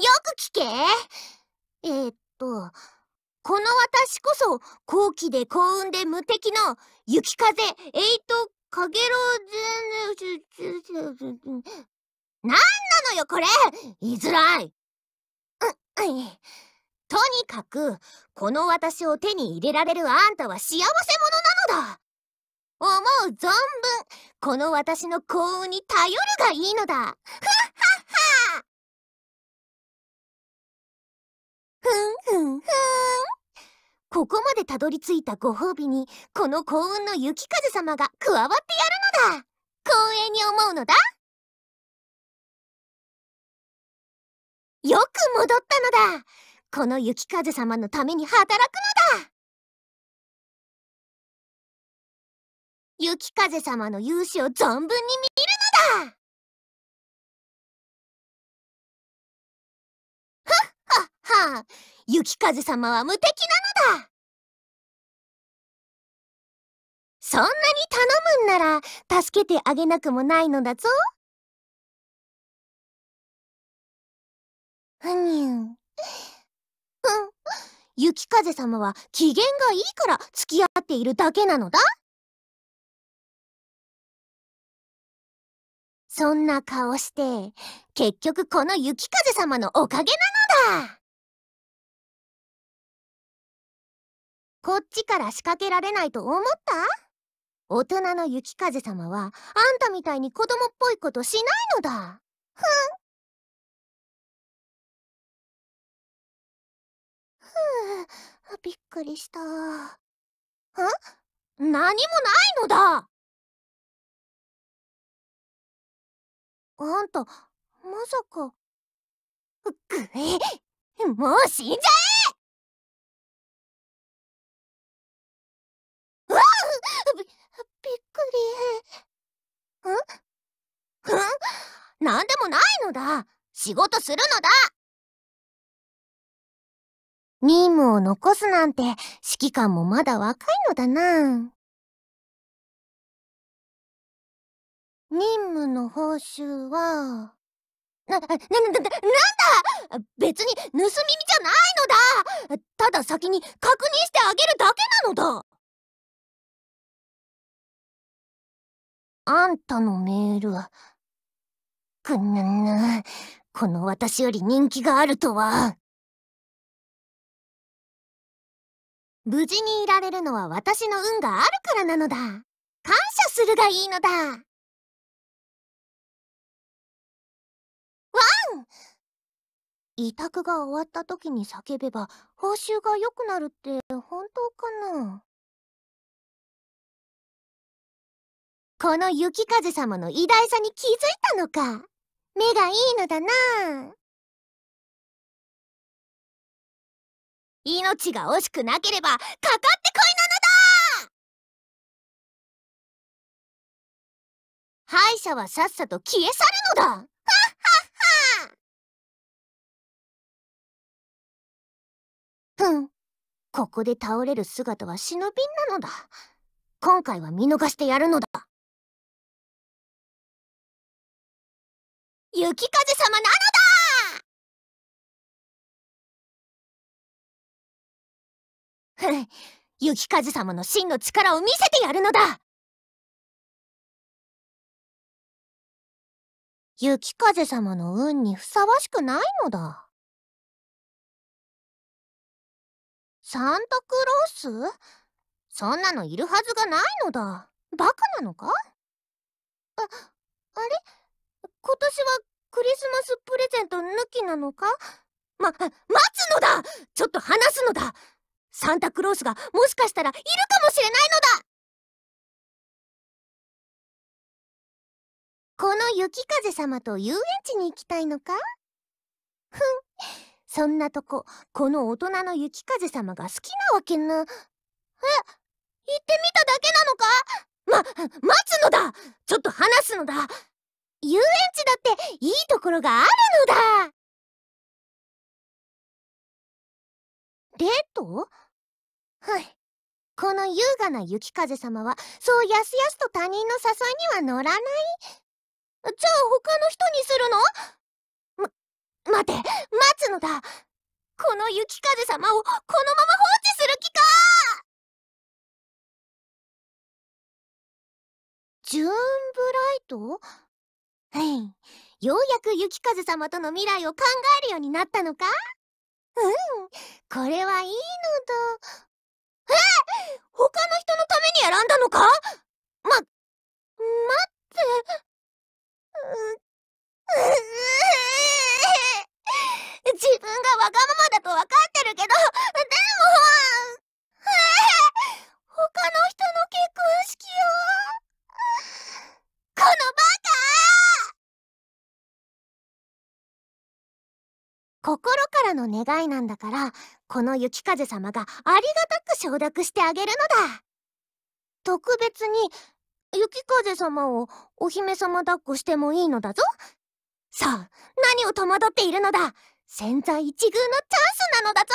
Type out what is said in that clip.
よく聞けえー、っと、この私こそ、高貴で幸運で無敵の、雪風、エイト、かげろう、ず、ず、なんなのよ、これ言いづらい。うん、うん。とにかく、この私を手に入れられるあんたは幸せ者なのだ思う存分、この私の幸運に頼るがいいのだ。ふっふんふんふんここまでたどり着いたご褒美にこの幸運の雪風様が加わってやるのだ光栄に思うのだよく戻ったのだこの雪風様のために働くのだ雪風様の勇姿を存分に見るのだ雪風様は無敵なのだそんなに頼むんなら助けてあげなくもないのだぞふにゅん雪風様は機嫌がいいから付き合っているだけなのだそんな顔して結局この雪風様のおかげなのだこっちから仕掛けられないと思った大人の雪風様はあんたみたいに子供っぽいことしないのだふんふうびっくりしたん何もないのだあんたまさかぐえもう死んじゃえ何でもないのだ仕事するのだ任務を残すなんて指揮官もまだ若いのだな。任務の報酬は、な、な、な、な、なんだ別に盗み見じゃないのだただ先に確認してあげるだけなのだあんたのメール、くぬぬ、この私より人気があるとは。無事にいられるのは私の運があるからなのだ。感謝するがいいのだ。ワン委託が終わった時に叫べば報酬が良くなるって本当かなこの雪風様の偉大さに気づいたのか。目がいいのだな。命が惜しくなければ、かかってこいなのだ敗者はさっさと消え去るのだふん。ここで倒れる姿は忍びんなのだ。今回は見逃してやるのだ。雪風様なのだふん、雪風様の真の力を見せてやるのだ雪風様の運にふさわしくないのだ。サンタクロースそんなのいるはずがないのだ。バカなのかあ、あれ今年はクリスマスプレゼント抜きなのかま、待つのだちょっと話すのだサンタクロースがもしかしたらいるかもしれないのだこの雪風様と遊園地に行きたいのかふん、そんなとこ、この大人の雪風様が好きなわけな。え、行ってみただけなのかま、待つのだちょっと話すのだいいところがあるのだデートはい。この優雅な雪風様は、そうやすやすと他人の誘いには乗らないじゃあ他の人にするのま、待て、待つのだこの雪風様をこのまま放置する気かジューンブライトはい。ようやく雪風様との未来を考えるようになったのかうん、これはいいのだ。え他の人のために選んだのかま、待って。う、う、自分がわがままの願いなんだからこの雪風様がありがたく承諾してあげるのだ特別に雪風様をお姫様抱っこしてもいいのだぞさあ何を戸惑っているのだ潜在一遇のチャンスなのだぞ